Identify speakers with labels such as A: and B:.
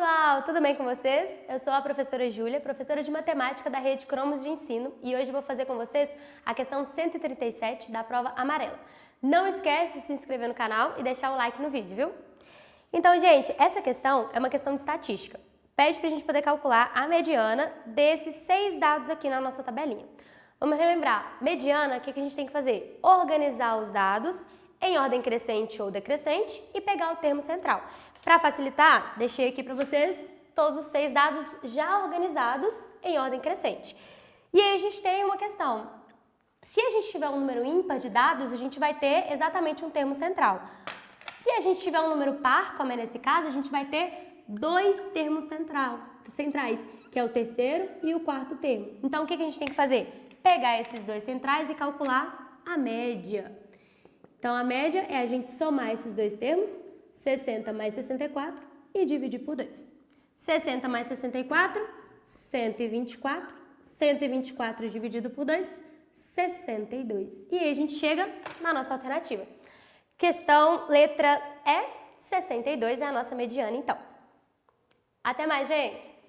A: pessoal, tudo bem com vocês? Eu sou a professora Júlia, professora de matemática da rede Cromos de Ensino, e hoje vou fazer com vocês a questão 137 da prova amarela. Não esquece de se inscrever no canal e deixar o like no vídeo, viu? Então, gente, essa questão é uma questão de estatística. Pede para a gente poder calcular a mediana desses seis dados aqui na nossa tabelinha. Vamos relembrar, mediana, o que a gente tem que fazer? Organizar os dados em ordem crescente ou decrescente e pegar o termo central. Para facilitar, deixei aqui para vocês todos os seis dados já organizados em ordem crescente. E aí a gente tem uma questão. Se a gente tiver um número ímpar de dados, a gente vai ter exatamente um termo central. Se a gente tiver um número par, como é nesse caso, a gente vai ter dois termos central, centrais, que é o terceiro e o quarto termo. Então, o que a gente tem que fazer? Pegar esses dois centrais e calcular a média. Então a média é a gente somar esses dois termos, 60 mais 64 e dividir por 2. 60 mais 64, 124. 124 dividido por 2, 62. E aí a gente chega na nossa alternativa. Questão letra E, 62 é a nossa mediana, então. Até mais, gente!